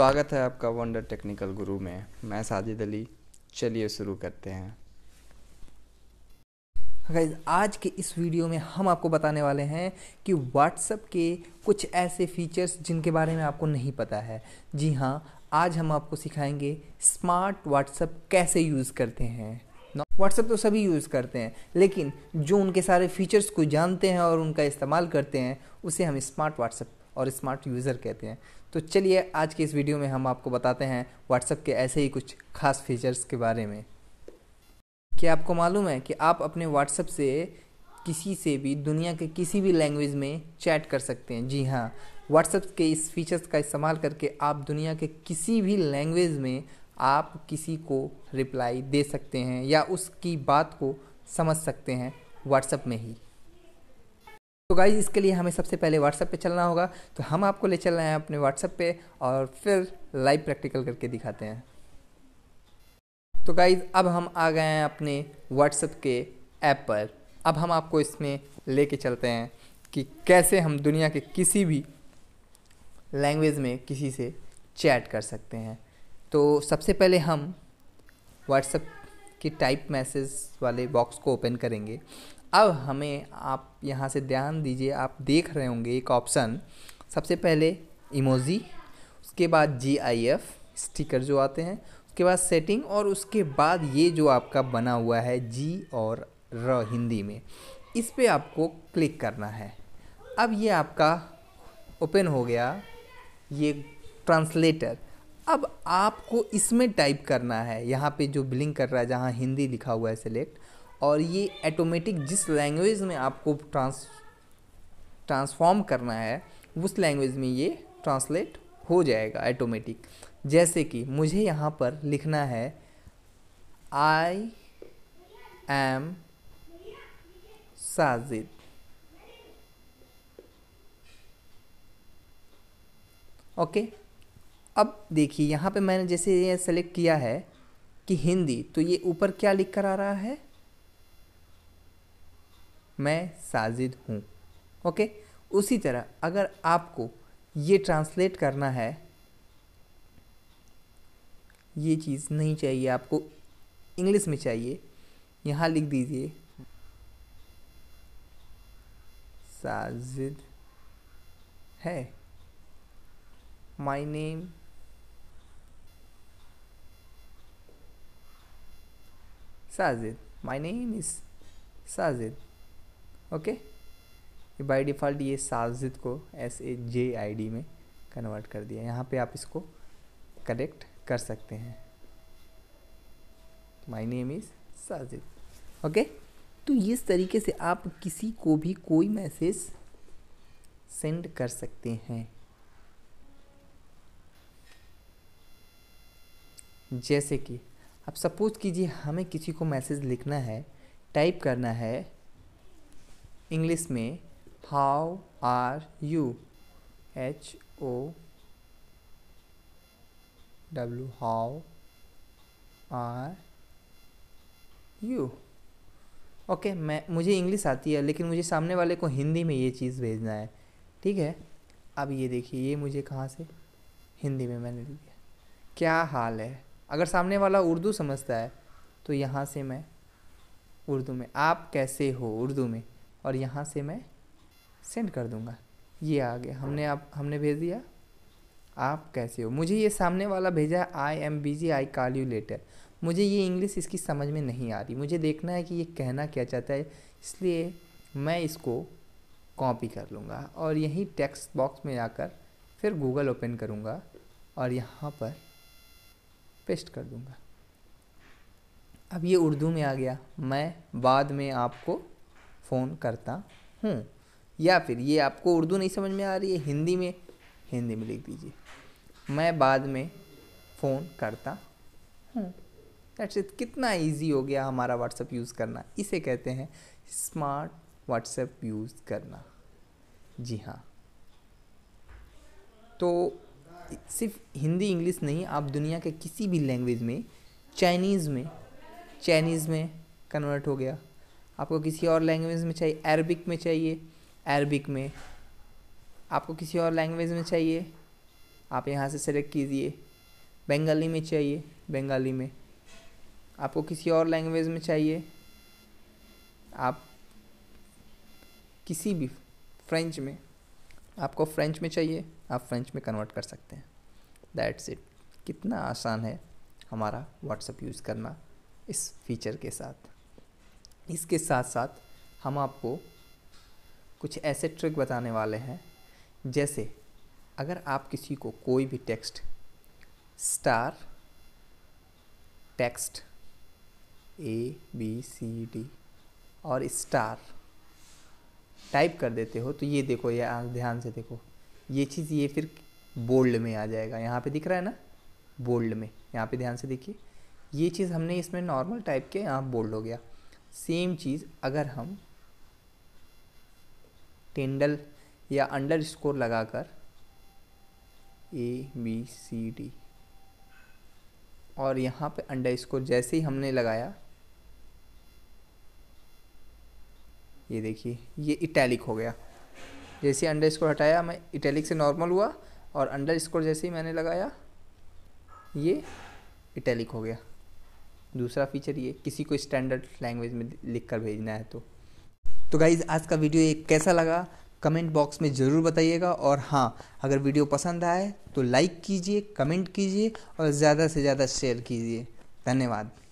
स्वागत है आपका वंडर टेक्निकल गुरु में मैं साजिद अली चलिए शुरू करते हैं गाइज आज के इस वीडियो में हम आपको बताने वाले हैं कि व्हाट्सएप के कुछ ऐसे फीचर्स जिनके बारे में आपको नहीं पता है जी हाँ आज हम आपको सिखाएंगे स्मार्ट व्हाट्सएप कैसे यूज़ करते हैं व्हाट्सएप तो सभी यूज़ करते हैं लेकिन जो उनके सारे फीचर्स को जानते हैं और उनका इस्तेमाल करते हैं उसे हम स्मार्ट व्हाट्सएप और स्मार्ट यूज़र कहते हैं तो चलिए आज के इस वीडियो में हम आपको बताते हैं व्हाट्सएप के ऐसे ही कुछ खास फीचर्स के बारे में क्या आपको मालूम है कि आप अपने व्हाट्सएप से किसी से भी दुनिया के किसी भी लैंग्वेज में चैट कर सकते हैं जी हाँ व्हाट्सएप के इस फीचर्स का इस्तेमाल करके आप दुनिया के किसी भी लैंग्वेज में आप किसी को रिप्लाई दे सकते हैं या उसकी बात को समझ सकते हैं व्हाट्सएप में ही तो गाइज इसके लिए हमें सबसे पहले व्हाट्सएप पे चलना होगा तो हम आपको ले चल रहे हैं अपने व्हाट्सएप पे और फिर लाइव प्रैक्टिकल करके दिखाते हैं तो गाइज अब हम आ गए हैं अपने व्हाट्सएप के ऐप पर अब हम आपको इसमें लेके चलते हैं कि कैसे हम दुनिया के किसी भी लैंग्वेज में किसी से चैट कर सकते हैं तो सबसे पहले हम व्हाट्सएप की टाइप मैसेज वाले बॉक्स को ओपन करेंगे अब हमें आप यहाँ से ध्यान दीजिए आप देख रहे होंगे एक ऑप्शन सबसे पहले इमोजी उसके बाद जी आई एफ स्टिकर जो आते हैं उसके बाद सेटिंग और उसके बाद ये जो आपका बना हुआ है जी और र हिंदी में इस पर आपको क्लिक करना है अब ये आपका ओपन हो गया ये ट्रांसलेटर अब आपको इसमें टाइप करना है यहाँ पे जो ब्लिंक कर रहा है जहाँ हिंदी लिखा हुआ है सेलेक्ट और ये ऐटोमेटिक जिस लैंग्वेज में आपको ट्रांस ट्रांसफॉर्म करना है उस लैंग्वेज में ये ट्रांसलेट हो जाएगा ऐटोमेटिक जैसे कि मुझे यहाँ पर लिखना है आई एम साजिद ओके अब देखिए यहाँ पे मैंने जैसे ये सेलेक्ट किया है कि हिंदी तो ये ऊपर क्या लिख कर आ रहा है मैं साजिद हूँ ओके उसी तरह अगर आपको ये ट्रांसलेट करना है ये चीज़ नहीं चाहिए आपको इंग्लिश में चाहिए यहाँ लिख दीजिए साजिद है my name Sajid my name is Sajid okay by default ये साजिद को S A J I D में कन्वर्ट कर दिया यहाँ पे आप इसको कनेक्ट कर सकते हैं my name is Sajid okay तो इस तरीके से आप किसी को भी कोई मैसेज सेंड कर सकते हैं जैसे कि अब सपोज़ कीजिए हमें किसी को मैसेज लिखना है टाइप करना है इंग्लिश में how are you H O W how are you okay मैं मुझे इंग्लिश आती है लेकिन मुझे सामने वाले को हिंदी में ये चीज़ भेजना है ठीक है अब ये देखिए ये मुझे कहाँ से हिंदी में मैंने लिखा क्या हाल है अगर सामने वाला उर्दू समझता है तो यहाँ से मैं उर्दू में आप कैसे हो उर्दू में और यहाँ से मैं सेंड कर दूँगा ये आ गया हमने आप हमने भेज दिया आप कैसे हो मुझे ये सामने वाला भेजा I am busy I call you later मुझे ये इंग्लिश इसकी समझ में नहीं आ रही मुझे देखना है कि ये कहना क्या चाहता है इसलिए मैं इसको कॉपी कर लूँगा और यहीं टेक्स्ट बॉक्स में आकर फिर गूगल ओपन करूँगा और यहाँ पर पेस्ट कर दूँगा अब ये उर्दू में आ गया मैं बाद में आपको फ़ोन करता हूँ या फिर ये आपको उर्दू नहीं समझ में आ रही है हिंदी में हिंदी में लिख दीजिए मैं बाद में फ़ोन करता हूँ दैट्स इट कितना इजी हो गया हमारा व्हाट्सअप यूज़ करना इसे कहते हैं स्मार्ट व्हाट्सएप यूज़ करना जी हाँ तो सिर्फ हिंदी इंग्लिश नहीं आप दुनिया के किसी भी लैंग्वेज में चाइनीज़ में चाइनीज़ में कन्वर्ट हो गया आपको किसी और लैंग्वेज में चाहिए अरबिक में चाहिए अरबिक में आपको किसी और लैंग्वेज में चाहिए आप यहाँ से सेलेक्ट कीजिए बंगाली में चाहिए बंगाली में आपको किसी और लैंग्वेज में चाहिए आप किसी भी फ्रेंच में आपको फ्रेंच में चाहिए आप फ्रेंच में कन्वर्ट कर सकते हैं दैट्स इट कितना आसान है हमारा व्हाट्सअप यूज़ करना इस फीचर के साथ इसके साथ साथ हम आपको कुछ ऐसे ट्रिक बताने वाले हैं जैसे अगर आप किसी को कोई भी text star text A B C D और स्टार टाइप कर देते हो तो ये देखो ये ध्यान से देखो ये चीज़ ये फिर बोल्ड में आ जाएगा यहाँ पे दिख रहा है ना बोल्ड में यहाँ पे ध्यान से देखिए ये चीज़ हमने इसमें नॉर्मल टाइप के यहाँ बोल्ड हो गया सेम चीज़ अगर हम टेंडल या अंडर स्कोर लगा कर ए बी सी डी और यहाँ पे अंडर स्कोर जैसे ही हमने लगाया ये देखिए ये इटैलिक हो गया जैसे अंडर स्कोर हटाया मैं इटैलिक से नॉर्मल हुआ और अंडर स्कोर जैसे ही मैंने लगाया ये इटैलिक हो गया दूसरा फीचर ये किसी को स्टैंडर्ड लैंग्वेज में लिख कर भेजना है तो तो गाइज़ आज का वीडियो एक कैसा लगा कमेंट बॉक्स में ज़रूर बताइएगा और हाँ अगर वीडियो पसंद आए तो लाइक कीजिए कमेंट कीजिए और ज़्यादा से ज़्यादा शेयर कीजिए धन्यवाद